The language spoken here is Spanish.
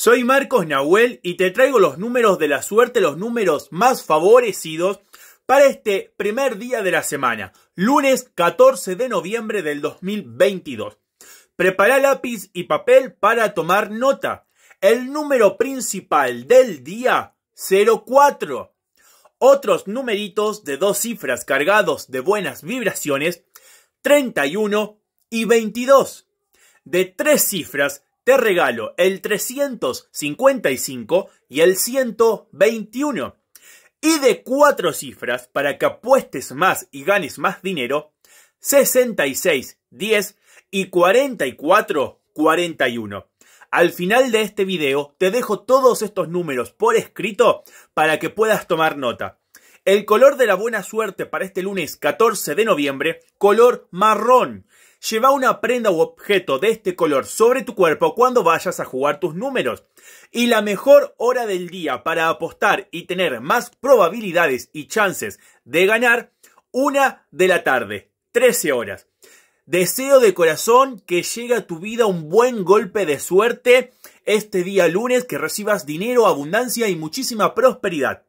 Soy Marcos Nahuel y te traigo los números de la suerte, los números más favorecidos para este primer día de la semana, lunes 14 de noviembre del 2022. Prepara lápiz y papel para tomar nota. El número principal del día 04. Otros numeritos de dos cifras cargados de buenas vibraciones 31 y 22. De tres cifras te regalo el 355 y el 121. Y de cuatro cifras para que apuestes más y ganes más dinero, 66, 10 y 44, 41. Al final de este video te dejo todos estos números por escrito para que puedas tomar nota. El color de la buena suerte para este lunes 14 de noviembre, color marrón. Lleva una prenda u objeto de este color sobre tu cuerpo cuando vayas a jugar tus números. Y la mejor hora del día para apostar y tener más probabilidades y chances de ganar, una de la tarde, 13 horas. Deseo de corazón que llegue a tu vida un buen golpe de suerte este día lunes, que recibas dinero, abundancia y muchísima prosperidad.